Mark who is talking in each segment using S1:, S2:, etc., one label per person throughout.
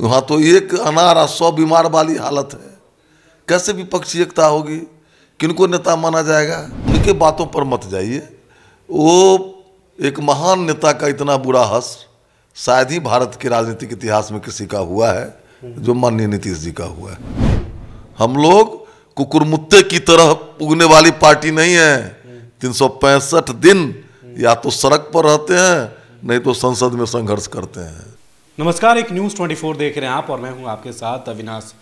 S1: वहाँ तो एक अनार और सौ बीमार वाली हालत है कैसे एकता होगी किनको नेता माना जाएगा उनके बातों पर मत जाइए वो एक महान नेता का इतना बुरा हस शायद ही भारत के राजनीतिक इतिहास में किसी का हुआ है जो माननीय नीतीश जी का हुआ है हम लोग कुकुरमुत्ते की तरह उगने वाली पार्टी नहीं है तीन दिन या तो सड़क पर रहते हैं नहीं तो संसद में संघर्ष करते हैं
S2: नमस्कार एक न्यूज़ 24 देख रहे हैं आप और मैं हूं आपके साथ अविनाश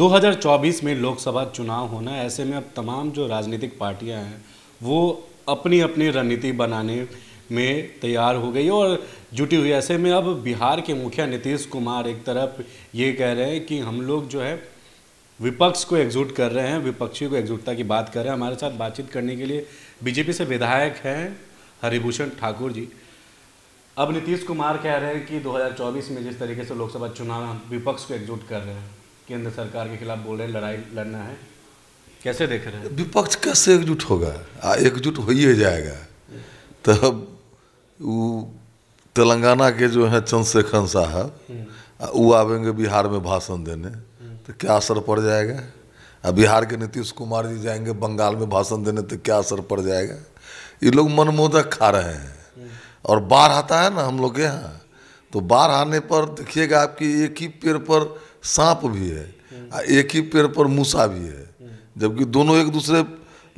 S2: 2024 में लोकसभा चुनाव होना ऐसे में अब तमाम जो राजनीतिक पार्टियां हैं वो अपनी अपनी रणनीति बनाने में तैयार हो गई और जुटी हुई ऐसे में अब बिहार के मुखिया नीतीश कुमार एक तरफ ये कह रहे हैं कि हम लोग जो है विपक्ष को एकजुट कर रहे हैं विपक्षी को एकजुटता की बात कर रहे हैं हमारे साथ बातचीत करने के लिए बीजेपी से विधायक हैं हरिभूषण ठाकुर जी अब नीतीश कुमार कह रहे हैं कि 2024 में जिस तरीके से लोकसभा चुनाव विपक्ष को एकजुट कर रहे हैं केंद्र सरकार के खिलाफ बोल रहे हैं लड़ाई लड़ना है कैसे देख रहे हैं
S1: विपक्ष कैसे एकजुट होगा एकजुट हो ही जाएगा तब वो तेलंगाना के जो है चंद्रशेखर साहब वो आवेंगे बिहार में भाषण देने तो क्या असर पड़ जाएगा अब बिहार के नीतीश कुमार जी जाएंगे बंगाल में भाषण देने तो क्या असर पड़ जाएगा ये लोग मनमोदक खा रहे हैं और बाढ़ आता है ना हम लोग के यहाँ तो बाढ़ आने पर देखिएगा आपकी एक ही पेड़ पर सांप भी है और एक ही पेड़ पर मूसा भी है जबकि दोनों एक दूसरे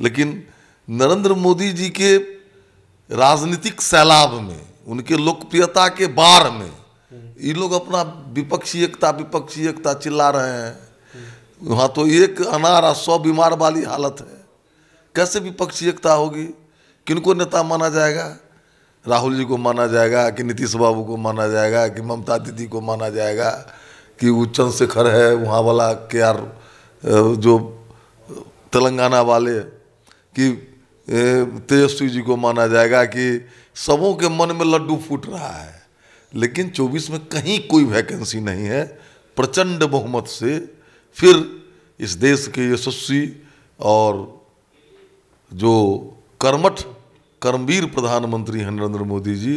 S1: लेकिन नरेंद्र मोदी जी के राजनीतिक सैलाब में उनके लोकप्रियता के बार में ये लोग अपना विपक्षी एकता विपक्षी एकता चिल्ला रहे हैं वहाँ तो एक अनार सौ बीमार वाली हालत है कैसे विपक्षी एकता होगी किनको नेता माना जाएगा राहुल जी को माना जाएगा कि नीतीश बाबू को माना जाएगा कि ममता दीदी को माना जाएगा कि वो चंद्रशेखर है वहाँ वाला के आर जो तेलंगाना वाले कि तेजस्वी जी को माना जाएगा कि सबों के मन में लड्डू फूट रहा है लेकिन 24 में कहीं कोई वैकेंसी नहीं है प्रचंड बहुमत से फिर इस देश के यशस्वी और जो कर्मठ कर्मवीर प्रधानमंत्री हैं नरेंद्र मोदी जी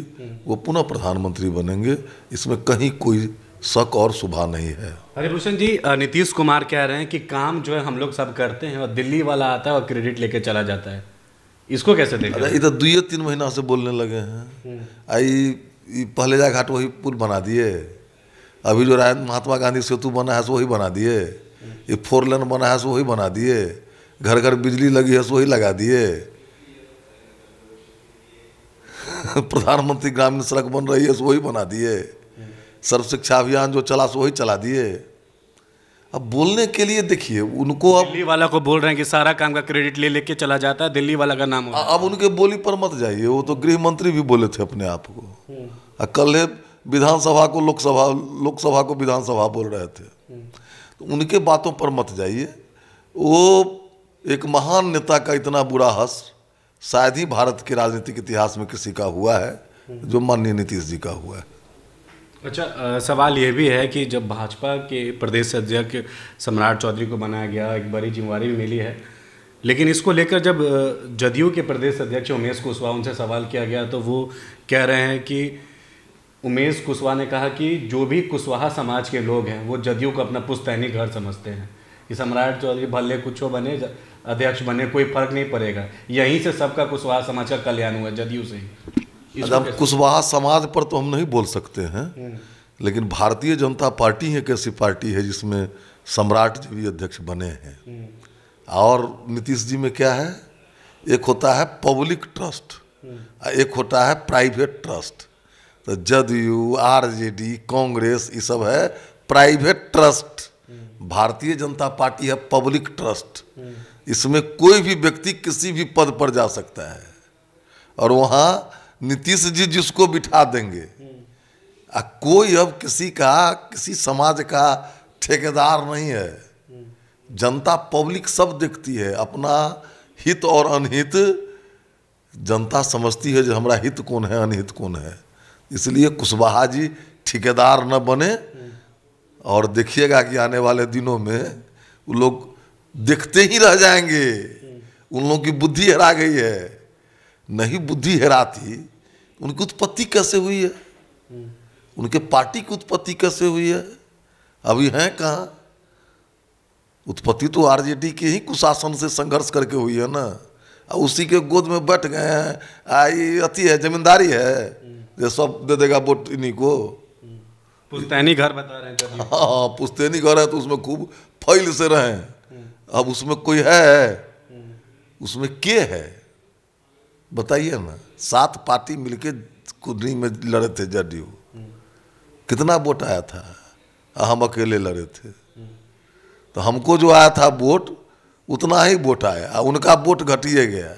S1: वो पुनः प्रधानमंत्री बनेंगे इसमें कहीं कोई शक और सुबह नहीं है
S2: हरिभूषण जी नीतीश कुमार कह रहे हैं कि काम जो है हम लोग सब करते हैं और दिल्ली वाला आता है और क्रेडिट लेके चला जाता है इसको कैसे देखें अरे इधर दुई
S1: तीन महीना से बोलने लगे हैं हम्म। आई पहलेजा घाट वही पुल बना दिए अभी जो राय महात्मा गांधी सेतु बना है सो वही बना दिए हम्म। ये फोर लेन बना है सो वही बना दिए घर घर बिजली लगी है सो वही लगा दिए प्रधानमंत्री ग्रामीण सड़क बन रही है सो वही बना दिए सर्व शिक्षा अभियान जो चला सो वही चला दिए अब बोलने के लिए देखिए उनको
S2: अब दिल्ली वाला को बोल रहे हैं कि सारा काम का क्रेडिट ले लेके चला जाता है दिल्ली वाला का नाम
S1: अब उनके बोली पर मत जाइए वो तो गृह मंत्री भी बोले थे अपने आप को कल है विधानसभा को लोकसभा लोकसभा को विधानसभा बोल रहे थे तो उनके बातों पर मत जाइए वो एक महान नेता का इतना बुरा हस शायद ही भारत के राजनीतिक इतिहास में किसी का हुआ है जो माननीय नीतीश जी का हुआ है
S2: अच्छा आ, सवाल यह भी है कि जब भाजपा के प्रदेश अध्यक्ष सम्राट चौधरी को बनाया गया एक बड़ी जिम्मेवारी भी मिली है लेकिन इसको लेकर जब जदयू के प्रदेश अध्यक्ष उमेश कुशवाहा उनसे सवाल किया गया तो वो कह रहे हैं कि उमेश कुशवाहा ने कहा कि जो भी कुशवाहा समाज के लोग हैं वो जदयू को अपना पुस्तैनी घर समझते हैं कि सम्राट चौधरी भले कुछ हो बने अध्यक्ष बने कोई फर्क नहीं पड़ेगा यहीं से सबका कुशवाहा समाज का कल्याण हुआ जदयू से अब कुशवाहा
S1: समाज पर तो हम नहीं बोल सकते हैं लेकिन भारतीय जनता पार्टी एक ऐसी पार्टी है जिसमें सम्राट जी भी अध्यक्ष बने हैं और नीतीश जी में क्या है एक होता है पब्लिक ट्रस्ट एक होता है प्राइवेट ट्रस्ट तो जदयू आरजेडी कांग्रेस ये सब है प्राइवेट ट्रस्ट भारतीय जनता पार्टी है पब्लिक ट्रस्ट इसमें कोई भी व्यक्ति किसी भी पद पर जा सकता है और वहाँ नीतीश जी जिसको बिठा देंगे आ कोई अब किसी का किसी समाज का ठेकेदार नहीं है जनता पब्लिक सब देखती है अपना हित और अनहित जनता समझती है जो हमारा हित कौन है अनहित कौन है इसलिए कुशवाहा जी ठेकेदार न बने और देखिएगा कि आने वाले दिनों में वो लोग देखते ही रह जाएंगे उन लोगों की बुद्धि हरा गई है नहीं बुद्धि हराती उनकी उत्पत्ति कैसे हुई है उनके पार्टी की उत्पत्ति कैसे हुई है अभी हैं कहाँ उत्पत्ति तो आरजेडी के ही कुशासन से संघर्ष करके हुई है ना उसी के गोद में बैठ गए हैं आई अति है जमींदारी है ये सब दे देगा वोट इन्हीं को
S2: पुस्तैनी घर बता रहे हैं
S1: हाँ पुश्तैनी घर है तो उसमें खूब फैल से रहें अब उसमें कोई है उसमें के है बताइए ना सात पार्टी मिलके कुदनी में लड़े थे जदयू कितना वोट आया था हम अकेले लड़े थे तो हमको जो आया था वोट उतना ही वोट आया उनका वोट घटिए गया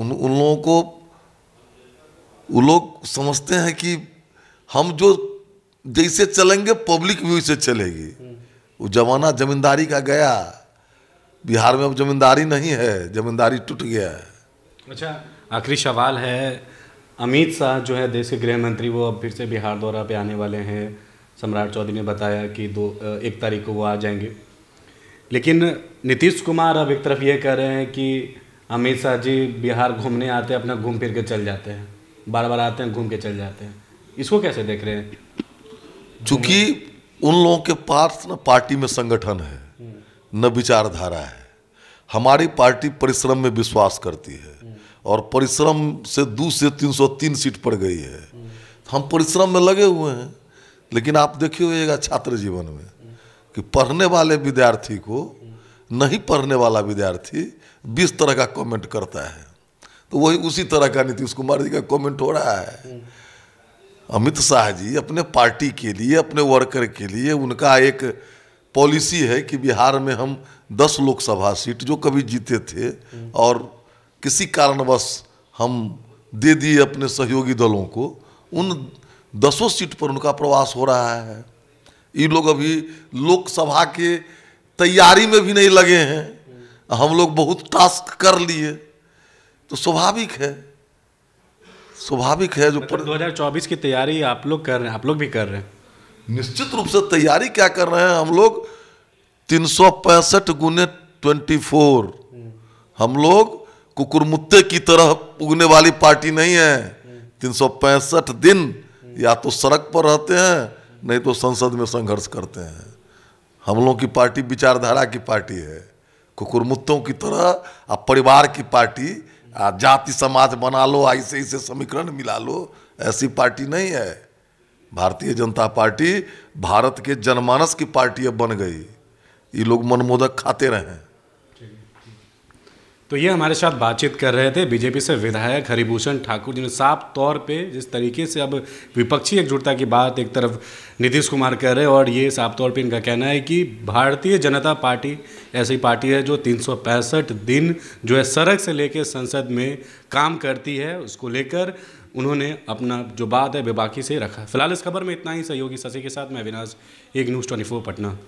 S1: उन उन लोगों को वो लोग समझते हैं कि हम जो जैसे चलेंगे पब्लिक भी वैसे चलेगी वो जमाना
S2: जमींदारी का गया
S1: बिहार में अब जमींदारी नहीं है जमींदारी टूट गया
S2: है अच्छा आखिरी सवाल है अमित शाह जो है देश के गृह मंत्री वो अब फिर से बिहार दौरा पे आने वाले हैं सम्राट चौधरी ने बताया कि दो एक तारीख को वो आ जाएंगे लेकिन नीतीश कुमार अब एक तरफ ये कह रहे हैं कि अमित शाह जी बिहार घूमने आते हैं अपना घूम फिर के चल जाते हैं बार बार आते हैं घूम के चल जाते हैं इसको कैसे देख रहे हैं
S1: चूँकि उन लोगों के पास न पार्टी में संगठन है न विचारधारा है हमारी पार्टी परिश्रम में विश्वास करती है और परिश्रम से दो से तीन सौ तीन सीट पर गई है हम परिश्रम में लगे हुए हैं लेकिन आप देखे होइएगा छात्र जीवन में कि पढ़ने वाले विद्यार्थी को नहीं पढ़ने वाला विद्यार्थी बीस तरह का कमेंट करता है तो वही उसी तरह का नीतीश कुमार जी का कमेंट हो रहा है अमित शाह जी अपने पार्टी के लिए अपने वर्कर के लिए उनका एक पॉलिसी है कि बिहार में हम दस लोकसभा सीट जो कभी जीते थे और किसी कारणवश हम दे दिए अपने सहयोगी दलों को उन दसों सीट पर उनका प्रवास हो रहा है ये लोग अभी लोकसभा के तैयारी में भी नहीं लगे हैं हम लोग बहुत टास्क कर लिए तो स्वाभाविक है स्वाभाविक है जो मतलब 2024 की तैयारी
S2: आप लोग कर रहे हैं आप लोग भी कर रहे हैं
S1: निश्चित रूप से तैयारी क्या कर रहे हैं हम लोग तीन सौ पैंसठ गुने ट्वेंटी फोर हम लोग कुकुरमुत्ते की तरह उगने वाली पार्टी नहीं है तीन सौ पैंसठ दिन या तो सड़क पर रहते हैं नहीं तो संसद में संघर्ष करते हैं हम लोगों की पार्टी विचारधारा की पार्टी है कुकुरमुत्तों की तरह और परिवार की पार्टी आ जाति समाज बना लो ऐसे ऐसे समीकरण मिला लो ऐसी पार्टी नहीं है भारतीय जनता पार्टी भारत के जनमानस की पार्टी अब बन गई ये लोग मनमोदक खाते रहें
S2: तो ये हमारे साथ बातचीत कर रहे थे बीजेपी से विधायक हरिभूषण ठाकुर जिन्होंने साफ तौर पे जिस तरीके से अब विपक्षी एकजुटता की बात एक तरफ नीतीश कुमार कर रहे हैं और ये साफ तौर पे इनका कहना है कि भारतीय जनता पार्टी ऐसी पार्टी है जो तीन दिन जो है सड़क से लेकर संसद में काम करती है उसको लेकर उन्होंने अपना जो बात है बेबाकी से रखा फिलहाल इस खबर में इतना ही सहयोगी ससी के साथ मैं अविनाश एक न्यूज़ ट्वेंटी पटना